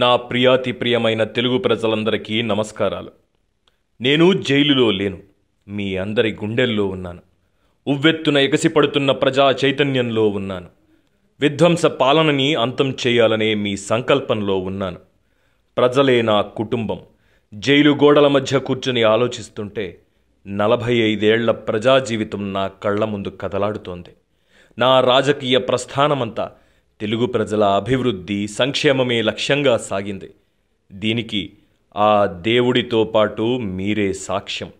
నా ప్రియాతి ప్రియమైన తెలుగు ప్రజలందరికీ నమస్కారాలు నేను జైలులో లేను మీ అందరి గుండెల్లో ఉన్నాను ఉవ్వెత్తున ఎగసిపడుతున్న ప్రజా చైతన్యంలో ఉన్నాను విధ్వంస పాలనని అంతం చేయాలనే మీ సంకల్పంలో ఉన్నాను ప్రజలే నా కుటుంబం జైలు గోడల మధ్య కూర్చుని ఆలోచిస్తుంటే నలభై ఐదేళ్ల ప్రజా జీవితం నా కళ్ళ ముందు కదలాడుతోంది నా రాజకీయ ప్రస్థానమంతా తెలుగు ప్రజల అభివృద్ధి సంక్షేమమే లక్ష్యంగా సాగింది దీనికి ఆ దేవుడితో పాటు మీరే సాక్ష్యం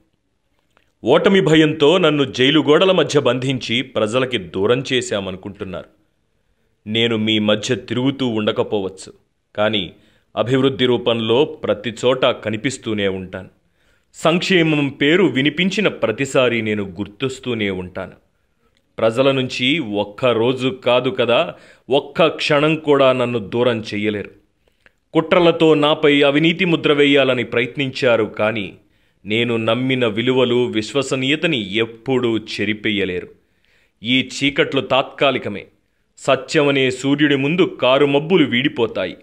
ఓటమి భయంతో నన్ను జైలు గోడల మధ్య బంధించి ప్రజలకి దూరం చేశామనుకుంటున్నారు నేను మీ మధ్య తిరుగుతూ ఉండకపోవచ్చు కానీ అభివృద్ధి రూపంలో ప్రతి చోట కనిపిస్తూనే ఉంటాను సంక్షేమం పేరు వినిపించిన ప్రతిసారి నేను గుర్తొస్తూనే ఉంటాను ప్రజల నుంచి ఒక్క రోజు కాదు కదా ఒక్క క్షణం కూడా నన్ను దూరం చెయ్యలేరు కుట్రలతో నాపై అవినీతి ముద్ర వేయాలని ప్రయత్నించారు కానీ నేను నమ్మిన విలువలు విశ్వసనీయతని ఎప్పుడూ చెరిపెయ్యలేరు ఈ చీకట్లు తాత్కాలికమే సత్యమనే సూర్యుడి ముందు కారు మబ్బులు వీడిపోతాయి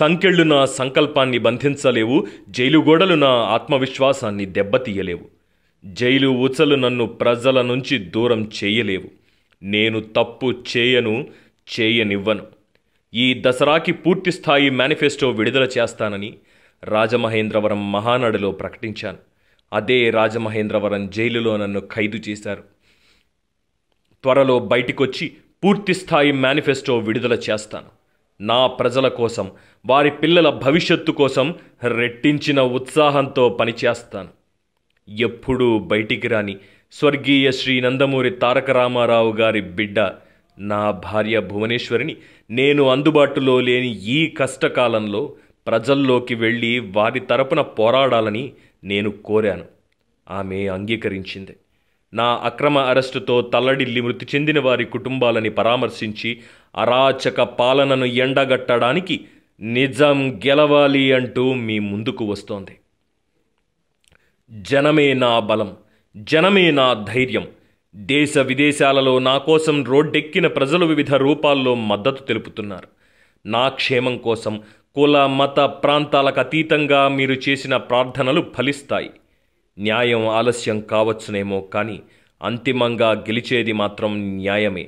సంకెళ్ళు నా సంకల్పాన్ని బంధించలేవు జైలుగోడలు నా ఆత్మవిశ్వాసాన్ని దెబ్బతీయలేవు జైలు ఉచలు నన్ను ప్రజల నుంచి దూరం చేయలేవు నేను తప్పు చేయను చేయనివ్వను ఈ దసరాకి పూర్తిస్థాయి మేనిఫెస్టో విడుదల చేస్తానని రాజమహేంద్రవరం మహానడిలో ప్రకటించాను అదే రాజమహేంద్రవరం జైలులో నన్ను ఖైదు చేశారు త్వరలో బయటికొచ్చి పూర్తిస్థాయి మేనిఫెస్టో విడుదల చేస్తాను నా ప్రజల కోసం వారి పిల్లల భవిష్యత్తు కోసం రెట్టించిన ఉత్సాహంతో పనిచేస్తాను ఎప్పుడూ బయటికి రాని స్వర్గీయ శ్రీ నందమూరి తారక రామారావు గారి బిడ్డ నా భార్య భువనేశ్వరిని నేను అందుబాటులో లేని ఈ కష్టకాలంలో ప్రజల్లోకి వెళ్ళి వారి తరపున పోరాడాలని నేను కోరాను ఆమె అంగీకరించింది నా అక్రమ అరెస్టుతో తల్లడిల్లి మృతి చెందిన వారి కుటుంబాలని పరామర్శించి అరాచక పాలనను ఎండగట్టడానికి నిజం గెలవాలి అంటూ మీ ముందుకు వస్తోంది జనమే నా బలం జనమే నా ధైర్యం దేశ విదేశాలలో నా కోసం రోడ్డెక్కిన ప్రజలు వివిధ రూపాల్లో మద్దతు తెలుపుతున్నారు నా క్షేమం కోసం కుల మత ప్రాంతాలకు అతీతంగా మీరు చేసిన ప్రార్థనలు ఫలిస్తాయి న్యాయం ఆలస్యం కావచ్చునేమో కానీ అంతిమంగా గెలిచేది మాత్రం న్యాయమే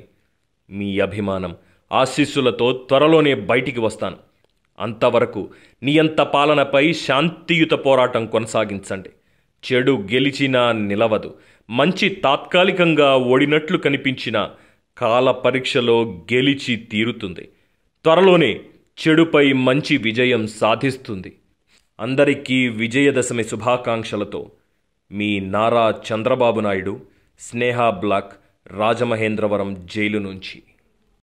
మీ అభిమానం ఆశీస్సులతో త్వరలోనే బయటికి వస్తాను అంతవరకు నియంత పాలనపై శాంతియుత పోరాటం కొనసాగించండి చెడు గెలిచినా నిలవదు మంచి తాత్కాలికంగా ఓడినట్లు కనిపించిన కాల పరీక్షలో గెలిచి తీరుతుంది త్వరలోనే చెడుపై మంచి విజయం సాధిస్తుంది అందరికీ విజయదశమి శుభాకాంక్షలతో మీ నారా చంద్రబాబు నాయుడు స్నేహ బ్లాక్ రాజమహేంద్రవరం జైలు నుంచి